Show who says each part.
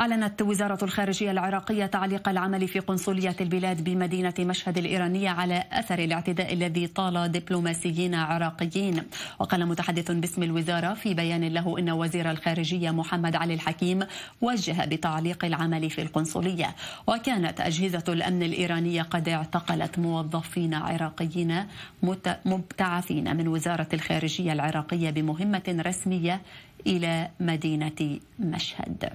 Speaker 1: أعلنت وزارة الخارجية العراقية تعليق العمل في قنصلية البلاد بمدينة مشهد الإيرانية على أثر الاعتداء الذي طال دبلوماسيين عراقيين وقال متحدث باسم الوزارة في بيان له إن وزير الخارجية محمد علي الحكيم وجه بتعليق العمل في القنصلية وكانت أجهزة الأمن الإيرانية قد اعتقلت موظفين عراقيين مبتعثين من وزارة الخارجية العراقية بمهمة رسمية إلى مدينة مشهد